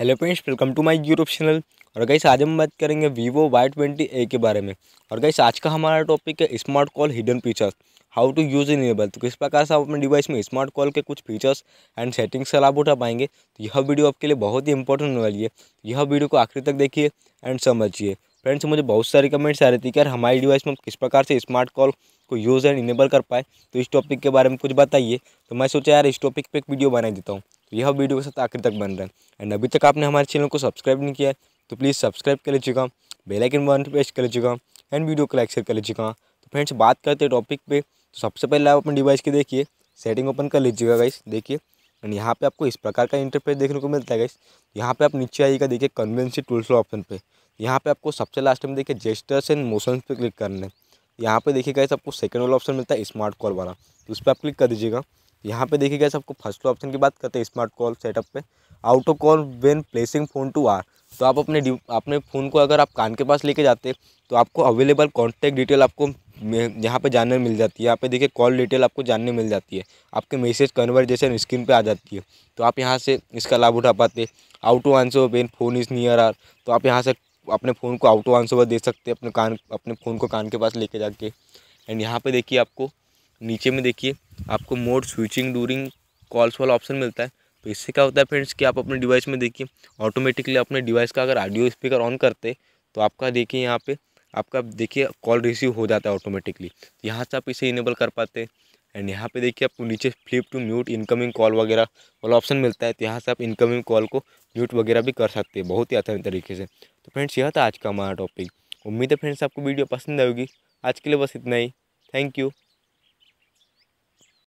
hello friends welcome to my YouTube channel और गई आज हम बात करेंगे वीवो वाई ट्वेंटी ए के बारे में और गई आज का हमारा टॉपिक है smart call hidden features how to use enable तो किस प्रकार से आप अपने डिवाइस में स्मार्ट कॉल के कुछ फीचर्स एंड सेटिंग्स का लाभ उठा पाएंगे तो यह वीडियो आपके लिए बहुत ही इंपॉर्टेंट होने वाली है यह वीडियो को आखिर तक देखिए एंड समझिए फ्रेंड्स मुझे बहुत सारी कमेंट्स आ रही थी कि यार हमारी डिवाइस में किस प्रकार से स्मार्ट कॉल को यूज़ एंड इनेबल कर पाए तो इस टॉपिक के बारे में कुछ बताइए तो मैं सोचा यार इस टॉपिक पर एक वीडियो बना देता हूँ तो यह वीडियो के साथ आखिर तक बन रहा है एंड अभी तक आपने हमारे चैनल को सब्सक्राइब नहीं किया है तो प्लीज़ सब्सक्राइब कर लीजिएगा बेलाइकन बटन प्रेस कर लीजिएगा एंड वीडियो को लाइक शेयर कर लीजिएगा तो फ्रेंड्स बात करते हैं टॉपिक पर तो सबसे पहले आप अपने डिवाइस की देखिए सेटिंग ओपन कर लीजिएगा गाइस देखिए एंड यहाँ पे आपको इस प्रकार का इंटरफेस देखने को मिलता है गाइस यहाँ पे आप नीचे आइएगा देखिए कन्वेंसी टूल्स ऑप्शन पे यहाँ पे आपको सबसे लास्ट में देखिए जेस्टर्स एंड मोशन पे क्लिक करना है यहाँ पे देखिए गाइस आपको सेकंड वाला ऑप्शन मिलता है स्मार्ट कॉल वाला तो उस पर आप क्लिक कर दीजिएगा यहाँ पे देखिए गैस आपको फर्स्ट ऑप्शन की बात करते हैं स्मार्ट कॉल सेटअप पे off call when placing phone to ear तो आप अपने अपने फ़ोन को अगर आप कान के पास लेके जाते तो आपको अवेलेबल कॉन्टैक्ट डिटेल आपको यहाँ पे जानने मिल जाती है यहाँ पे देखिए कॉल डिटेल आपको जानने मिल जाती है आपके मैसेज कन्वर्जेशन स्क्रीन पर आ जाती है तो आप यहाँ से इसका लाभ उठा पाते out of answer when phone is near ear तो आप यहाँ से अपने फ़ोन को आउट ऑफ आंसर दे सकते अपने कान अपने फ़ोन को कान के पास लेके जाके एंड यहाँ पर देखिए आपको नीचे में देखिए आपको मोड स्विचिंग डूरिंग कॉल्स वाला ऑप्शन मिलता है तो इससे क्या होता है फ्रेंड्स कि आप अपने डिवाइस में देखिए ऑटोमेटिकली अपने डिवाइस का अगर ऑडियो स्पीकर ऑन करते तो आपका देखिए यहाँ पे आपका देखिए कॉल रिसीव हो जाता है ऑटोमेटिकली तो यहाँ से आप इसे इनेबल कर पाते हैं एंड यहाँ पे देखिए आपको नीचे flip to mute incoming call वगैरह वाला ऑप्शन मिलता है तो यहाँ से आप इनकमिंग कॉल को म्यूट वगैरह भी कर सकते हैं बहुत ही आसान तरीके से तो फ्रेंड्स यह था आज का हमारा टॉपिक उम्मीद है फ्रेंड्स आपको वीडियो पसंद आएगी आज के लिए बस इतना ही थैंक यू